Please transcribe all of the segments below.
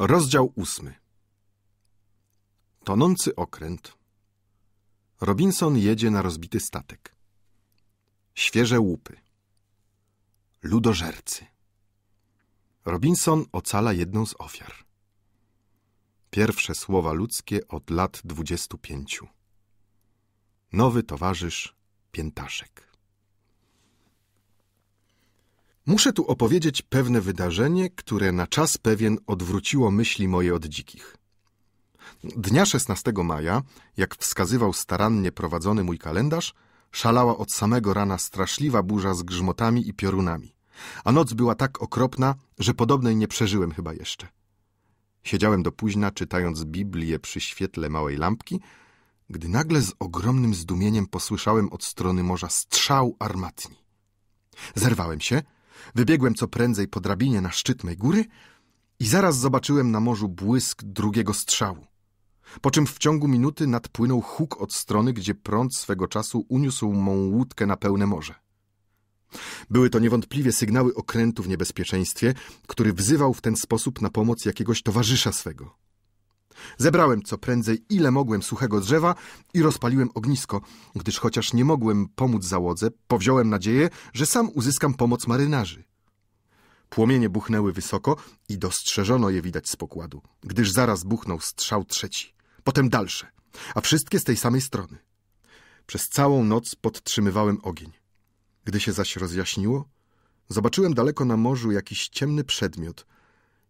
Rozdział ósmy Tonący okręt Robinson jedzie na rozbity statek. Świeże łupy. Ludożercy. Robinson ocala jedną z ofiar. Pierwsze słowa ludzkie od lat dwudziestu pięciu. Nowy towarzysz Piętaszek. Muszę tu opowiedzieć pewne wydarzenie, które na czas pewien odwróciło myśli moje od dzikich. Dnia 16 maja, jak wskazywał starannie prowadzony mój kalendarz, szalała od samego rana straszliwa burza z grzmotami i piorunami, a noc była tak okropna, że podobnej nie przeżyłem chyba jeszcze. Siedziałem do późna, czytając Biblię przy świetle małej lampki, gdy nagle z ogromnym zdumieniem posłyszałem od strony morza strzał armatni. Zerwałem się – Wybiegłem co prędzej po drabinie na szczyt mej góry i zaraz zobaczyłem na morzu błysk drugiego strzału. Po czym w ciągu minuty nadpłynął huk od strony, gdzie prąd swego czasu uniósł mą łódkę na pełne morze. Były to niewątpliwie sygnały okrętu w niebezpieczeństwie, który wzywał w ten sposób na pomoc jakiegoś towarzysza swego. Zebrałem co prędzej ile mogłem suchego drzewa i rozpaliłem ognisko, gdyż chociaż nie mogłem pomóc załodze, powziąłem nadzieję, że sam uzyskam pomoc marynarzy. Płomienie buchnęły wysoko i dostrzeżono je widać z pokładu, gdyż zaraz buchnął strzał trzeci, potem dalsze, a wszystkie z tej samej strony. Przez całą noc podtrzymywałem ogień. Gdy się zaś rozjaśniło, zobaczyłem daleko na morzu jakiś ciemny przedmiot –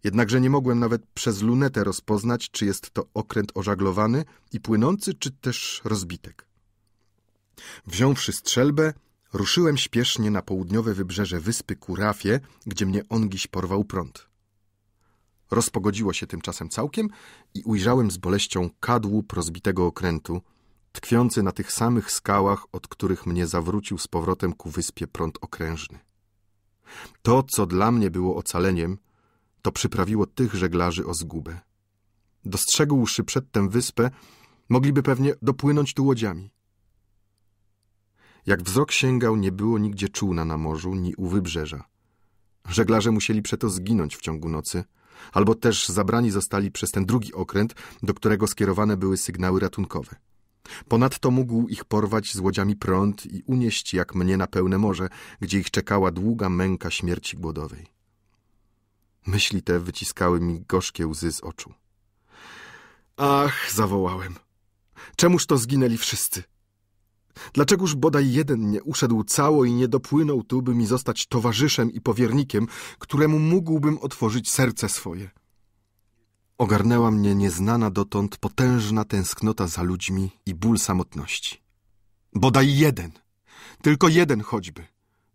Jednakże nie mogłem nawet przez lunetę rozpoznać, czy jest to okręt ożaglowany i płynący, czy też rozbitek. Wziąwszy strzelbę, ruszyłem śpiesznie na południowe wybrzeże wyspy Kurafie, gdzie mnie ongiś porwał prąd. Rozpogodziło się tymczasem całkiem i ujrzałem z boleścią kadłub rozbitego okrętu, tkwiący na tych samych skałach, od których mnie zawrócił z powrotem ku wyspie prąd okrężny. To, co dla mnie było ocaleniem – to przyprawiło tych żeglarzy o zgubę. Dostrzegłszy przedtem wyspę, mogliby pewnie dopłynąć tu łodziami. Jak wzrok sięgał, nie było nigdzie czółna na morzu, ni u wybrzeża. Żeglarze musieli przeto zginąć w ciągu nocy, albo też zabrani zostali przez ten drugi okręt, do którego skierowane były sygnały ratunkowe. Ponadto mógł ich porwać z łodziami prąd i unieść jak mnie na pełne morze, gdzie ich czekała długa męka śmierci głodowej. Myśli te wyciskały mi gorzkie łzy z oczu. Ach, zawołałem. Czemuż to zginęli wszyscy? Dlaczegoż bodaj jeden nie uszedł cało i nie dopłynął tu, by mi zostać towarzyszem i powiernikiem, któremu mógłbym otworzyć serce swoje? Ogarnęła mnie nieznana dotąd potężna tęsknota za ludźmi i ból samotności. Bodaj jeden, tylko jeden choćby,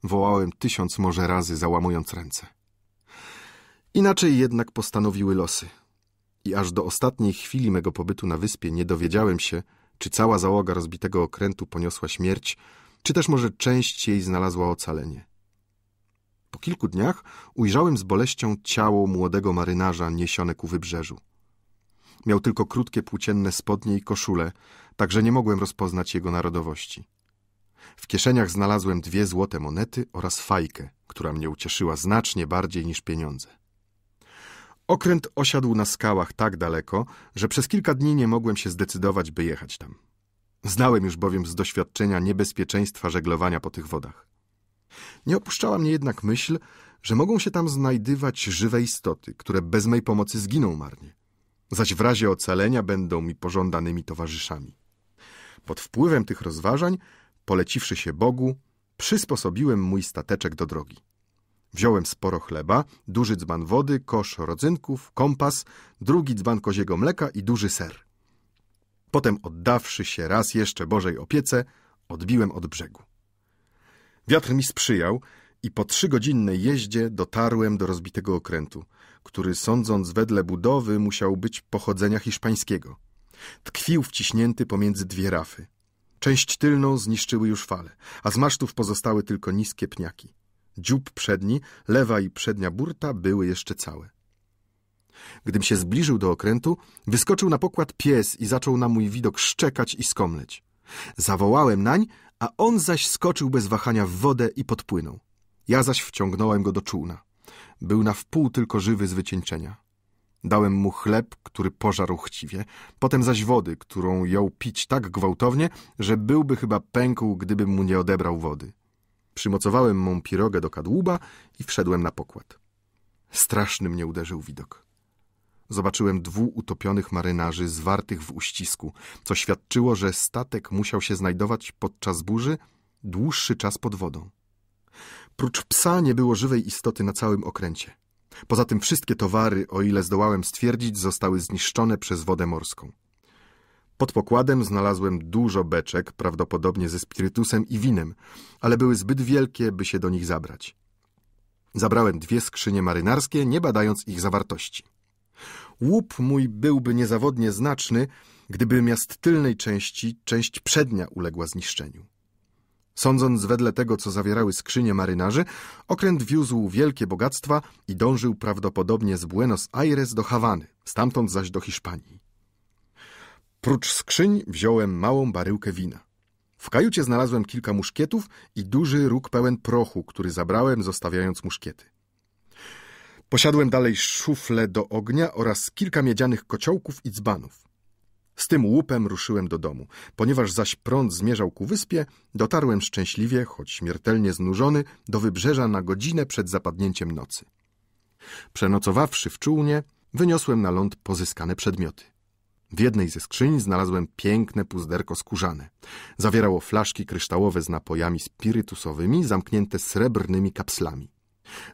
wołałem tysiąc może razy, załamując ręce. Inaczej jednak postanowiły losy. I aż do ostatniej chwili mego pobytu na wyspie nie dowiedziałem się, czy cała załoga rozbitego okrętu poniosła śmierć, czy też może część jej znalazła ocalenie. Po kilku dniach ujrzałem z boleścią ciało młodego marynarza niesione ku wybrzeżu. Miał tylko krótkie płócienne spodnie i koszule, tak że nie mogłem rozpoznać jego narodowości. W kieszeniach znalazłem dwie złote monety oraz fajkę, która mnie ucieszyła znacznie bardziej niż pieniądze. Okręt osiadł na skałach tak daleko, że przez kilka dni nie mogłem się zdecydować, by jechać tam. Znałem już bowiem z doświadczenia niebezpieczeństwa żeglowania po tych wodach. Nie opuszczała mnie jednak myśl, że mogą się tam znajdywać żywe istoty, które bez mej pomocy zginą marnie, zaś w razie ocalenia będą mi pożądanymi towarzyszami. Pod wpływem tych rozważań, poleciwszy się Bogu, przysposobiłem mój stateczek do drogi. Wziąłem sporo chleba, duży dzban wody, kosz rodzynków, kompas, drugi dzban koziego mleka i duży ser. Potem oddawszy się raz jeszcze Bożej opiece, odbiłem od brzegu. Wiatr mi sprzyjał i po trzygodzinnej jeździe dotarłem do rozbitego okrętu, który sądząc wedle budowy musiał być pochodzenia hiszpańskiego. Tkwił wciśnięty pomiędzy dwie rafy. Część tylną zniszczyły już fale, a z masztów pozostały tylko niskie pniaki. Dziób przedni, lewa i przednia burta były jeszcze całe. Gdym się zbliżył do okrętu, wyskoczył na pokład pies i zaczął na mój widok szczekać i skomleć. Zawołałem nań, a on zaś skoczył bez wahania w wodę i podpłynął. Ja zaś wciągnąłem go do czółna. Był na wpół tylko żywy z wycieńczenia. Dałem mu chleb, który pożarł chciwie, potem zaś wody, którą jął pić tak gwałtownie, że byłby chyba pękł, gdybym mu nie odebrał wody. Przymocowałem mą pirogę do kadłuba i wszedłem na pokład. Straszny mnie uderzył widok. Zobaczyłem dwóch utopionych marynarzy zwartych w uścisku, co świadczyło, że statek musiał się znajdować podczas burzy dłuższy czas pod wodą. Prócz psa nie było żywej istoty na całym okręcie. Poza tym wszystkie towary, o ile zdołałem stwierdzić, zostały zniszczone przez wodę morską. Pod pokładem znalazłem dużo beczek, prawdopodobnie ze spirytusem i winem, ale były zbyt wielkie, by się do nich zabrać. Zabrałem dwie skrzynie marynarskie, nie badając ich zawartości. Łup mój byłby niezawodnie znaczny, gdyby miast tylnej części część przednia uległa zniszczeniu. Sądząc wedle tego, co zawierały skrzynie marynarzy, okręt wiózł wielkie bogactwa i dążył prawdopodobnie z Buenos Aires do Hawany, stamtąd zaś do Hiszpanii. Prócz skrzyń wziąłem małą baryłkę wina. W kajucie znalazłem kilka muszkietów i duży róg pełen prochu, który zabrałem, zostawiając muszkiety. Posiadłem dalej szuflę do ognia oraz kilka miedzianych kociołków i dzbanów. Z tym łupem ruszyłem do domu. Ponieważ zaś prąd zmierzał ku wyspie, dotarłem szczęśliwie, choć śmiertelnie znużony, do wybrzeża na godzinę przed zapadnięciem nocy. Przenocowawszy w czółnie, wyniosłem na ląd pozyskane przedmioty. W jednej ze skrzyń znalazłem piękne puzderko skórzane. Zawierało flaszki kryształowe z napojami spirytusowymi, zamknięte srebrnymi kapslami.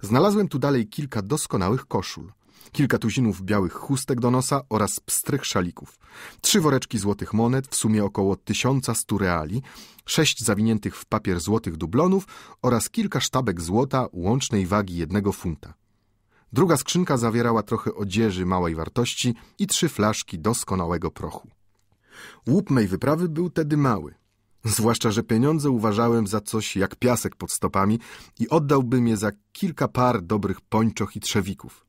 Znalazłem tu dalej kilka doskonałych koszul, kilka tuzinów białych chustek do nosa oraz pstrych szalików, trzy woreczki złotych monet, w sumie około tysiąca stu reali, sześć zawiniętych w papier złotych dublonów oraz kilka sztabek złota łącznej wagi jednego funta. Druga skrzynka zawierała trochę odzieży małej wartości i trzy flaszki doskonałego prochu. Łup mej wyprawy był tedy mały. Zwłaszcza, że pieniądze uważałem za coś jak piasek pod stopami i oddałbym je za kilka par dobrych pończoch i trzewików.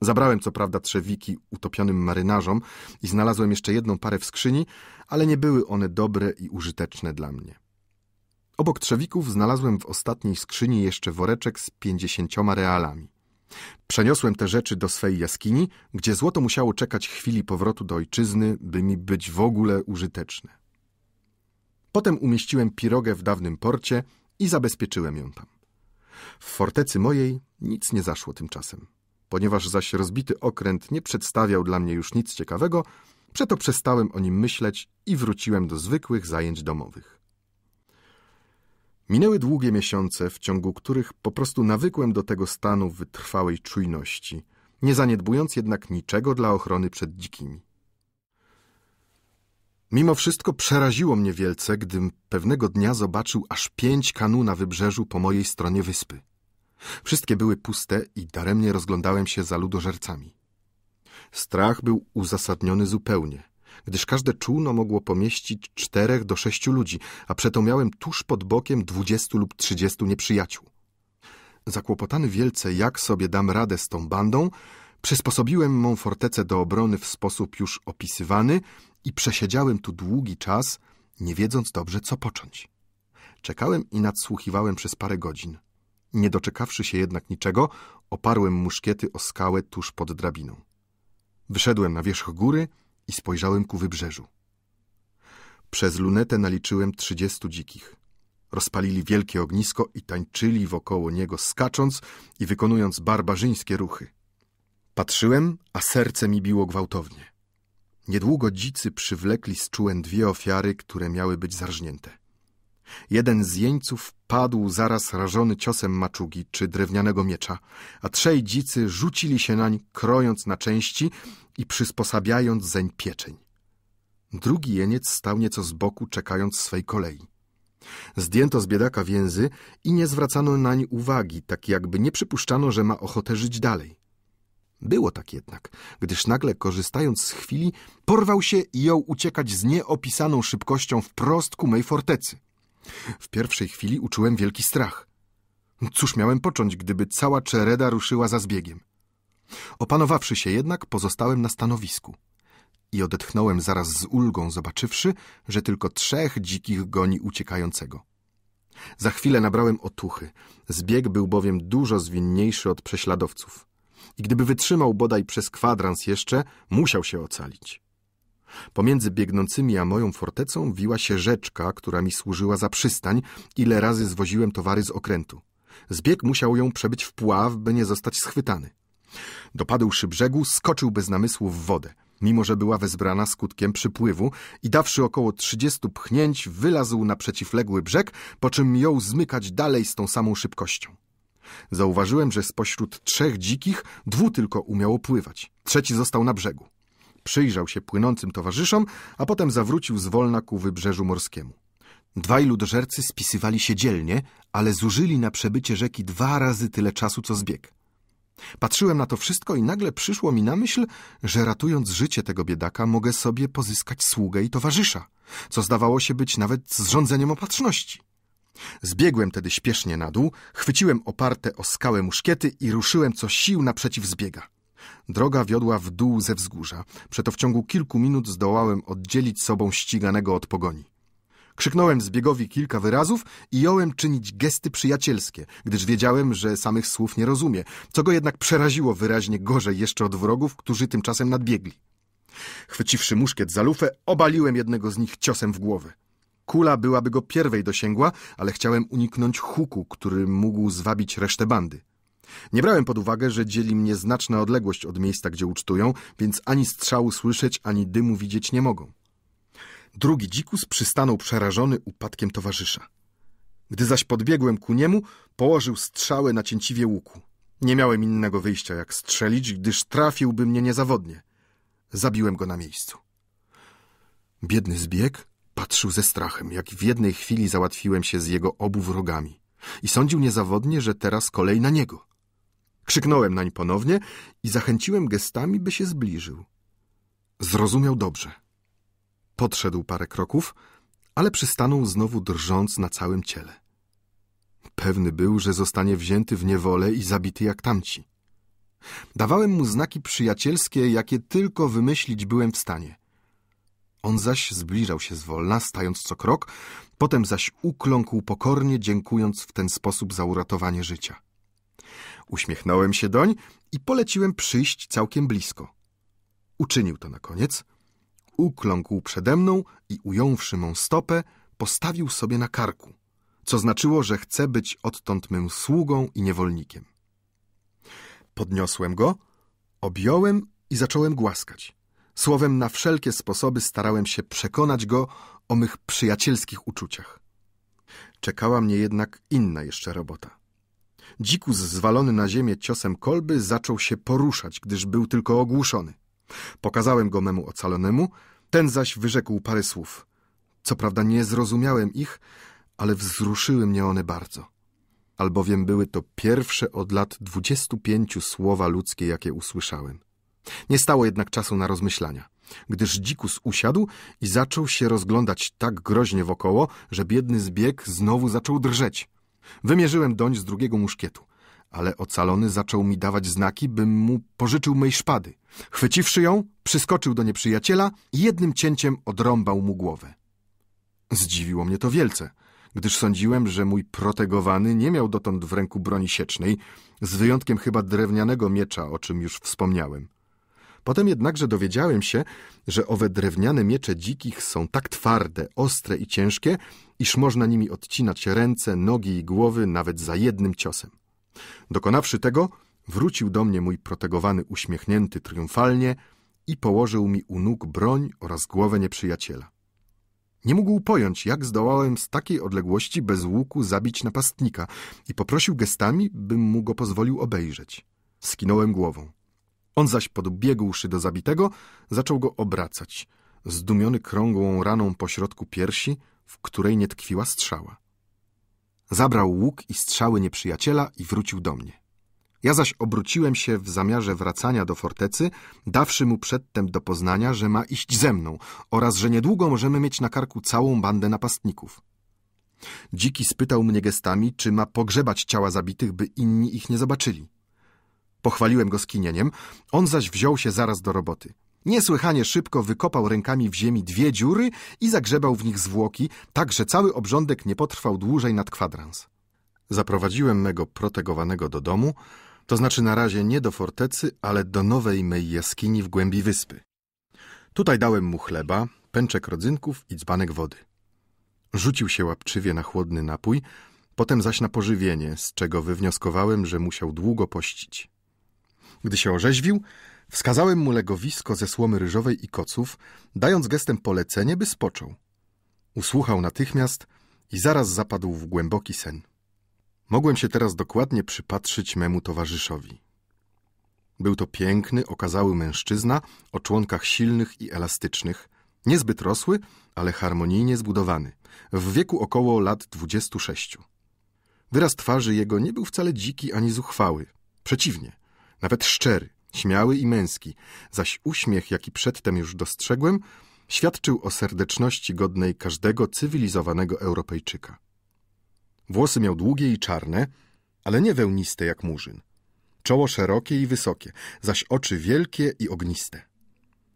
Zabrałem co prawda trzewiki utopionym marynarzom i znalazłem jeszcze jedną parę w skrzyni, ale nie były one dobre i użyteczne dla mnie. Obok trzewików znalazłem w ostatniej skrzyni jeszcze woreczek z pięćdziesięcioma realami. Przeniosłem te rzeczy do swej jaskini, gdzie złoto musiało czekać chwili powrotu do ojczyzny, by mi być w ogóle użyteczne. Potem umieściłem pirogę w dawnym porcie i zabezpieczyłem ją tam. W fortecy mojej nic nie zaszło tymczasem. Ponieważ zaś rozbity okręt nie przedstawiał dla mnie już nic ciekawego, przeto przestałem o nim myśleć i wróciłem do zwykłych zajęć domowych. Minęły długie miesiące, w ciągu których po prostu nawykłem do tego stanu wytrwałej czujności, nie zaniedbując jednak niczego dla ochrony przed dzikimi. Mimo wszystko przeraziło mnie wielce, gdym pewnego dnia zobaczył aż pięć kanu na wybrzeżu po mojej stronie wyspy. Wszystkie były puste i daremnie rozglądałem się za ludożercami. Strach był uzasadniony zupełnie – gdyż każde czółno mogło pomieścić czterech do sześciu ludzi, a przeto miałem tuż pod bokiem dwudziestu lub trzydziestu nieprzyjaciół. Zakłopotany wielce, jak sobie dam radę z tą bandą, przysposobiłem mą fortecę do obrony w sposób już opisywany i przesiedziałem tu długi czas, nie wiedząc dobrze, co począć. Czekałem i nadsłuchiwałem przez parę godzin. Nie doczekawszy się jednak niczego, oparłem muszkiety o skałę tuż pod drabiną. Wyszedłem na wierzch góry i spojrzałem ku wybrzeżu. Przez lunetę naliczyłem trzydziestu dzikich. Rozpalili wielkie ognisko i tańczyli wokoło niego, skacząc i wykonując barbarzyńskie ruchy. Patrzyłem, a serce mi biło gwałtownie. Niedługo dzicy przywlekli z czułem dwie ofiary, które miały być zarżnięte. Jeden z jeńców padł zaraz rażony ciosem maczugi czy drewnianego miecza, a trzej dzicy rzucili się nań, krojąc na części i przysposabiając zeń pieczeń. Drugi jeniec stał nieco z boku, czekając swej kolei. Zdjęto z biedaka więzy i nie zwracano nań uwagi, tak jakby nie przypuszczano, że ma ochotę żyć dalej. Było tak jednak, gdyż nagle, korzystając z chwili, porwał się i jął uciekać z nieopisaną szybkością wprost ku mej fortecy. W pierwszej chwili uczułem wielki strach. Cóż miałem począć, gdyby cała czereda ruszyła za zbiegiem? Opanowawszy się jednak, pozostałem na stanowisku. I odetchnąłem zaraz z ulgą, zobaczywszy, że tylko trzech dzikich goni uciekającego. Za chwilę nabrałem otuchy. Zbieg był bowiem dużo zwinniejszy od prześladowców. I gdyby wytrzymał bodaj przez kwadrans jeszcze, musiał się ocalić. Pomiędzy biegnącymi a moją fortecą wiła się rzeczka, która mi służyła za przystań, ile razy zwoziłem towary z okrętu. Zbieg musiał ją przebyć w pław, by nie zostać schwytany. Dopadłszy brzegu, skoczył bez namysłu w wodę. Mimo, że była wezbrana skutkiem przypływu i dawszy około trzydziestu pchnięć, wylazł na przeciwległy brzeg, po czym jął zmykać dalej z tą samą szybkością. Zauważyłem, że spośród trzech dzikich dwu tylko umiało pływać. Trzeci został na brzegu. Przyjrzał się płynącym towarzyszom, a potem zawrócił zwolna ku wybrzeżu morskiemu. Dwaj ludożercy spisywali się dzielnie, ale zużyli na przebycie rzeki dwa razy tyle czasu, co zbieg. Patrzyłem na to wszystko i nagle przyszło mi na myśl, że ratując życie tego biedaka mogę sobie pozyskać sługę i towarzysza, co zdawało się być nawet zrządzeniem opatrzności. Zbiegłem tedy śpiesznie na dół, chwyciłem oparte o skałę muszkiety i ruszyłem co sił naprzeciw zbiega. Droga wiodła w dół ze wzgórza, przeto w ciągu kilku minut zdołałem oddzielić sobą ściganego od pogoni. Krzyknąłem zbiegowi kilka wyrazów i jąłem czynić gesty przyjacielskie, gdyż wiedziałem, że samych słów nie rozumie, co go jednak przeraziło wyraźnie gorzej jeszcze od wrogów, którzy tymczasem nadbiegli. Chwyciwszy muszkiet za lufę, obaliłem jednego z nich ciosem w głowę. Kula byłaby go pierwej dosięgła, ale chciałem uniknąć huku, który mógł zwabić resztę bandy. Nie brałem pod uwagę, że dzieli mnie znaczna odległość od miejsca, gdzie ucztują, więc ani strzału słyszeć, ani dymu widzieć nie mogą. Drugi dzikus przystanął przerażony upadkiem towarzysza. Gdy zaś podbiegłem ku niemu, położył strzałę na cięciwie łuku. Nie miałem innego wyjścia, jak strzelić, gdyż trafiłby mnie niezawodnie. Zabiłem go na miejscu. Biedny zbieg patrzył ze strachem, jak w jednej chwili załatwiłem się z jego obu wrogami i sądził niezawodnie, że teraz kolej na niego. Krzyknąłem nań ponownie i zachęciłem gestami, by się zbliżył. Zrozumiał dobrze – Podszedł parę kroków, ale przystanął znowu drżąc na całym ciele. Pewny był, że zostanie wzięty w niewolę i zabity jak tamci. Dawałem mu znaki przyjacielskie, jakie tylko wymyślić byłem w stanie. On zaś zbliżał się zwolna, stając co krok, potem zaś ukląkł pokornie, dziękując w ten sposób za uratowanie życia. Uśmiechnąłem się doń i poleciłem przyjść całkiem blisko. Uczynił to na koniec – ukląkł przede mną i ująwszy mą stopę, postawił sobie na karku, co znaczyło, że chce być odtąd mym sługą i niewolnikiem. Podniosłem go, objąłem i zacząłem głaskać. Słowem na wszelkie sposoby starałem się przekonać go o mych przyjacielskich uczuciach. Czekała mnie jednak inna jeszcze robota. Dzikus zwalony na ziemię ciosem kolby zaczął się poruszać, gdyż był tylko ogłuszony. Pokazałem go memu ocalonemu, ten zaś wyrzekł parę słów. Co prawda nie zrozumiałem ich, ale wzruszyły mnie one bardzo. Albowiem były to pierwsze od lat dwudziestu pięciu słowa ludzkie, jakie usłyszałem. Nie stało jednak czasu na rozmyślania, gdyż dzikus usiadł i zaczął się rozglądać tak groźnie wokoło, że biedny zbieg znowu zaczął drżeć. Wymierzyłem doń z drugiego muszkietu ale ocalony zaczął mi dawać znaki, bym mu pożyczył mej szpady. Chwyciwszy ją, przyskoczył do nieprzyjaciela i jednym cięciem odrąbał mu głowę. Zdziwiło mnie to wielce, gdyż sądziłem, że mój protegowany nie miał dotąd w ręku broni siecznej, z wyjątkiem chyba drewnianego miecza, o czym już wspomniałem. Potem jednakże dowiedziałem się, że owe drewniane miecze dzikich są tak twarde, ostre i ciężkie, iż można nimi odcinać ręce, nogi i głowy nawet za jednym ciosem. Dokonawszy tego, wrócił do mnie mój protegowany uśmiechnięty triumfalnie i położył mi u nóg broń oraz głowę nieprzyjaciela. Nie mógł pojąć, jak zdołałem z takiej odległości bez łuku zabić napastnika i poprosił gestami, bym mu go pozwolił obejrzeć. Skinąłem głową. On zaś podbiegłszy do zabitego, zaczął go obracać, zdumiony krągłą raną pośrodku piersi, w której nie tkwiła strzała. Zabrał łuk i strzały nieprzyjaciela i wrócił do mnie. Ja zaś obróciłem się w zamiarze wracania do fortecy, dawszy mu przedtem do poznania, że ma iść ze mną oraz że niedługo możemy mieć na karku całą bandę napastników. Dziki spytał mnie gestami, czy ma pogrzebać ciała zabitych, by inni ich nie zobaczyli. Pochwaliłem go skinieniem, on zaś wziął się zaraz do roboty. Niesłychanie szybko wykopał rękami w ziemi dwie dziury i zagrzebał w nich zwłoki, tak że cały obrządek nie potrwał dłużej nad kwadrans. Zaprowadziłem mego protegowanego do domu, to znaczy na razie nie do fortecy, ale do nowej mej jaskini w głębi wyspy. Tutaj dałem mu chleba, pęczek rodzynków i dzbanek wody. Rzucił się łapczywie na chłodny napój, potem zaś na pożywienie, z czego wywnioskowałem, że musiał długo pościć. Gdy się orzeźwił, Wskazałem mu legowisko ze słomy ryżowej i koców, dając gestem polecenie, by spoczął. Usłuchał natychmiast i zaraz zapadł w głęboki sen. Mogłem się teraz dokładnie przypatrzyć memu towarzyszowi. Był to piękny, okazały mężczyzna o członkach silnych i elastycznych, niezbyt rosły, ale harmonijnie zbudowany, w wieku około lat dwudziestu sześciu. Wyraz twarzy jego nie był wcale dziki ani zuchwały. Przeciwnie, nawet szczery śmiały i męski, zaś uśmiech, jaki przedtem już dostrzegłem, świadczył o serdeczności godnej każdego cywilizowanego Europejczyka. Włosy miał długie i czarne, ale nie wełniste jak murzyn. Czoło szerokie i wysokie, zaś oczy wielkie i ogniste.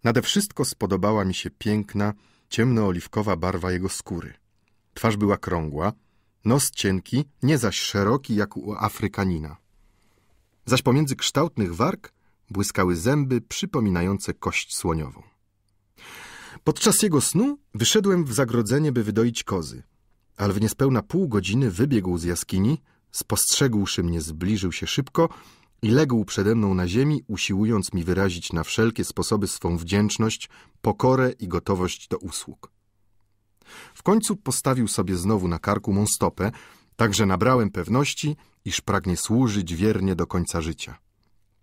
Nade wszystko spodobała mi się piękna, ciemnooliwkowa barwa jego skóry. Twarz była krągła, nos cienki, nie zaś szeroki jak u Afrykanina. Zaś pomiędzy kształtnych warg błyskały zęby przypominające kość słoniową. Podczas jego snu wyszedłem w zagrodzenie, by wydoić kozy, ale w niespełna pół godziny wybiegł z jaskini, spostrzegłszy mnie, zbliżył się szybko i legł przede mną na ziemi, usiłując mi wyrazić na wszelkie sposoby swą wdzięczność, pokorę i gotowość do usług. W końcu postawił sobie znowu na karku mą stopę, także nabrałem pewności, iż pragnie służyć wiernie do końca życia.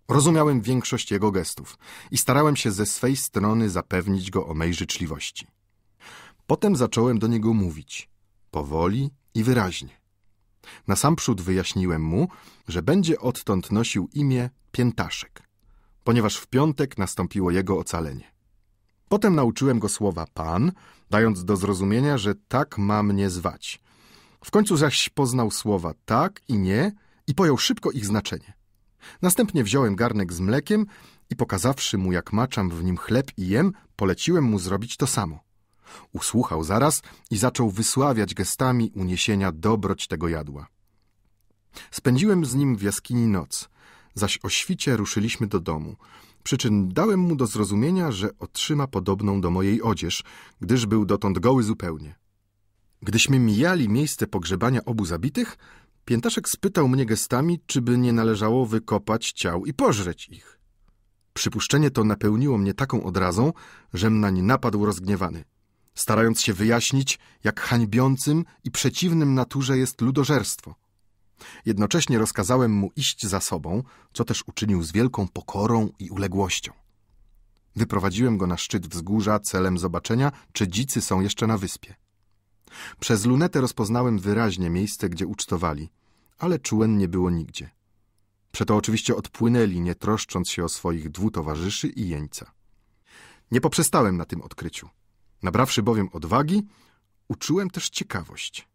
Rozumiałem większość jego gestów i starałem się ze swej strony zapewnić go o mej życzliwości. Potem zacząłem do niego mówić, powoli i wyraźnie. Na sam przód wyjaśniłem mu, że będzie odtąd nosił imię Piętaszek, ponieważ w piątek nastąpiło jego ocalenie. Potem nauczyłem go słowa pan, dając do zrozumienia, że tak ma mnie zwać. W końcu zaś poznał słowa tak i nie i pojął szybko ich znaczenie. Następnie wziąłem garnek z mlekiem i pokazawszy mu, jak maczam w nim chleb i jem, poleciłem mu zrobić to samo. Usłuchał zaraz i zaczął wysławiać gestami uniesienia dobroć tego jadła. Spędziłem z nim w jaskini noc, zaś o świcie ruszyliśmy do domu, przy czym dałem mu do zrozumienia, że otrzyma podobną do mojej odzież, gdyż był dotąd goły zupełnie. Gdyśmy mijali miejsce pogrzebania obu zabitych, Piętaszek spytał mnie gestami, czy by nie należało wykopać ciał i pożreć ich. Przypuszczenie to napełniło mnie taką odrazą, żem nań napadł rozgniewany, starając się wyjaśnić, jak hańbiącym i przeciwnym naturze jest ludożerstwo. Jednocześnie rozkazałem mu iść za sobą, co też uczynił z wielką pokorą i uległością. Wyprowadziłem go na szczyt wzgórza celem zobaczenia, czy dzicy są jeszcze na wyspie. Przez lunetę rozpoznałem wyraźnie miejsce, gdzie ucztowali, ale czułem nie było nigdzie. Przeto oczywiście odpłynęli, nie troszcząc się o swoich dwutowarzyszy i jeńca. Nie poprzestałem na tym odkryciu. Nabrawszy bowiem odwagi, uczułem też ciekawość.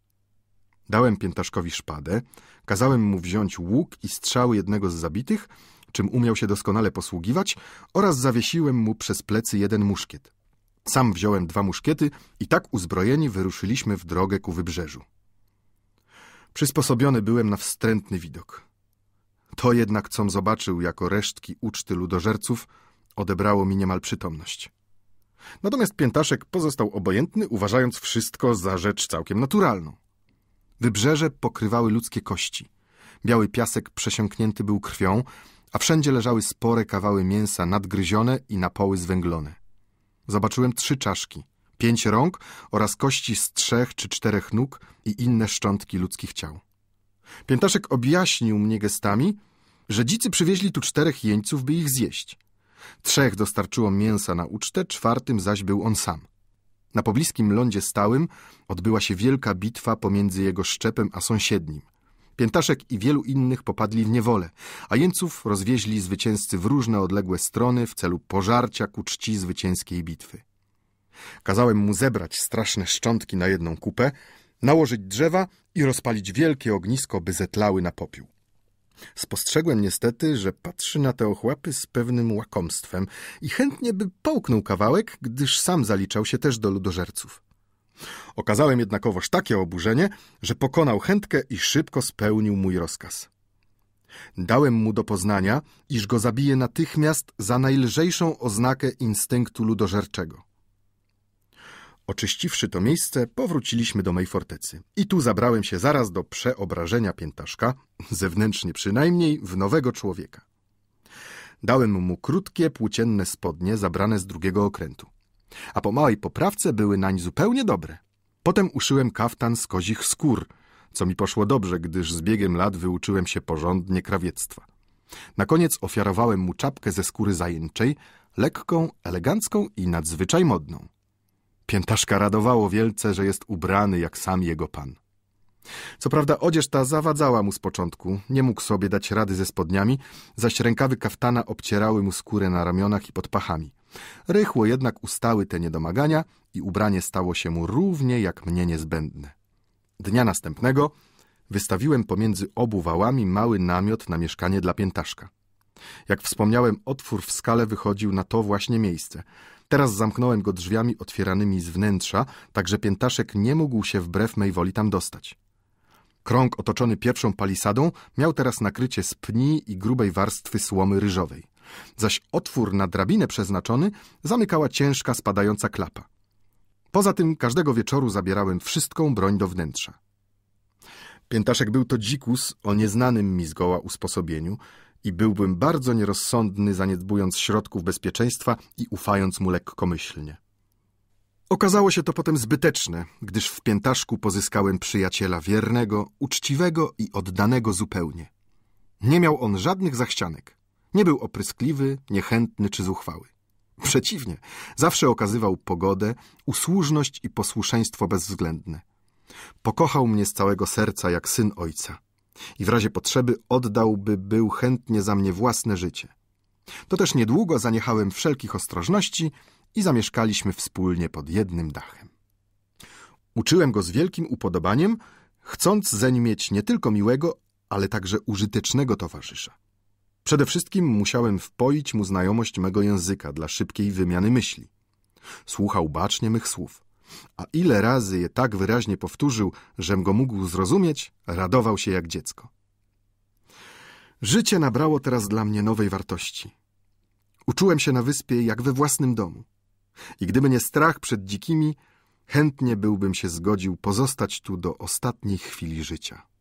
Dałem piętaszkowi szpadę, kazałem mu wziąć łuk i strzały jednego z zabitych, czym umiał się doskonale posługiwać, oraz zawiesiłem mu przez plecy jeden muszkiet. Sam wziąłem dwa muszkiety i tak uzbrojeni wyruszyliśmy w drogę ku wybrzeżu. Przysposobiony byłem na wstrętny widok. To jednak, com zobaczył jako resztki uczty ludożerców, odebrało mi niemal przytomność. Natomiast Piętaszek pozostał obojętny, uważając wszystko za rzecz całkiem naturalną. Wybrzeże pokrywały ludzkie kości. Biały piasek przesiąknięty był krwią, a wszędzie leżały spore kawały mięsa nadgryzione i na poły zwęglone. Zobaczyłem trzy czaszki, pięć rąk oraz kości z trzech czy czterech nóg i inne szczątki ludzkich ciał. Piętaszek objaśnił mnie gestami, że dzicy przywieźli tu czterech jeńców, by ich zjeść. Trzech dostarczyło mięsa na ucztę, czwartym zaś był on sam. Na pobliskim lądzie stałym odbyła się wielka bitwa pomiędzy jego szczepem a sąsiednim. Piętaszek i wielu innych popadli w niewolę, a jeńców rozwieźli zwycięzcy w różne odległe strony w celu pożarcia ku czci zwycięskiej bitwy. Kazałem mu zebrać straszne szczątki na jedną kupę, nałożyć drzewa i rozpalić wielkie ognisko, by zetlały na popiół. Spostrzegłem niestety, że patrzy na te ochłapy z pewnym łakomstwem i chętnie by połknął kawałek, gdyż sam zaliczał się też do ludożerców. Okazałem jednakowoż takie oburzenie, że pokonał chętkę i szybko spełnił mój rozkaz. Dałem mu do poznania, iż go zabije natychmiast za najlżejszą oznakę instynktu ludożerczego. Oczyściwszy to miejsce, powróciliśmy do mej fortecy. I tu zabrałem się zaraz do przeobrażenia piętaszka, zewnętrznie przynajmniej, w nowego człowieka. Dałem mu krótkie, płócienne spodnie zabrane z drugiego okrętu a po małej poprawce były nań zupełnie dobre. Potem uszyłem kaftan z kozich skór, co mi poszło dobrze, gdyż z biegiem lat wyuczyłem się porządnie krawiectwa. Na koniec ofiarowałem mu czapkę ze skóry zajęczej, lekką, elegancką i nadzwyczaj modną. Piętaszka radowało wielce, że jest ubrany jak sam jego pan. Co prawda odzież ta zawadzała mu z początku, nie mógł sobie dać rady ze spodniami, zaś rękawy kaftana obcierały mu skórę na ramionach i pod pachami. Rychło jednak ustały te niedomagania i ubranie stało się mu równie jak mnie niezbędne. Dnia następnego wystawiłem pomiędzy obu wałami mały namiot na mieszkanie dla piętaszka. Jak wspomniałem, otwór w skale wychodził na to właśnie miejsce. Teraz zamknąłem go drzwiami otwieranymi z wnętrza, tak że piętaszek nie mógł się wbrew mej woli tam dostać. Krąg otoczony pierwszą palisadą miał teraz nakrycie z pni i grubej warstwy słomy ryżowej zaś otwór na drabinę przeznaczony zamykała ciężka spadająca klapa. Poza tym każdego wieczoru zabierałem wszystką broń do wnętrza. Piętaszek był to dzikus o nieznanym mi zgoła usposobieniu i byłbym bardzo nierozsądny, zaniedbując środków bezpieczeństwa i ufając mu lekkomyślnie. Okazało się to potem zbyteczne, gdyż w piętaszku pozyskałem przyjaciela wiernego, uczciwego i oddanego zupełnie. Nie miał on żadnych zachcianek. Nie był opryskliwy, niechętny czy zuchwały. Przeciwnie, zawsze okazywał pogodę, usłużność i posłuszeństwo bezwzględne. Pokochał mnie z całego serca jak syn ojca i w razie potrzeby oddałby był chętnie za mnie własne życie. To też niedługo zaniechałem wszelkich ostrożności i zamieszkaliśmy wspólnie pod jednym dachem. Uczyłem go z wielkim upodobaniem, chcąc zeń mieć nie tylko miłego, ale także użytecznego towarzysza. Przede wszystkim musiałem wpoić mu znajomość mego języka dla szybkiej wymiany myśli. Słuchał bacznie mych słów, a ile razy je tak wyraźnie powtórzył, żem go mógł zrozumieć, radował się jak dziecko. Życie nabrało teraz dla mnie nowej wartości. Uczułem się na wyspie jak we własnym domu. I gdyby nie strach przed dzikimi, chętnie byłbym się zgodził pozostać tu do ostatniej chwili życia.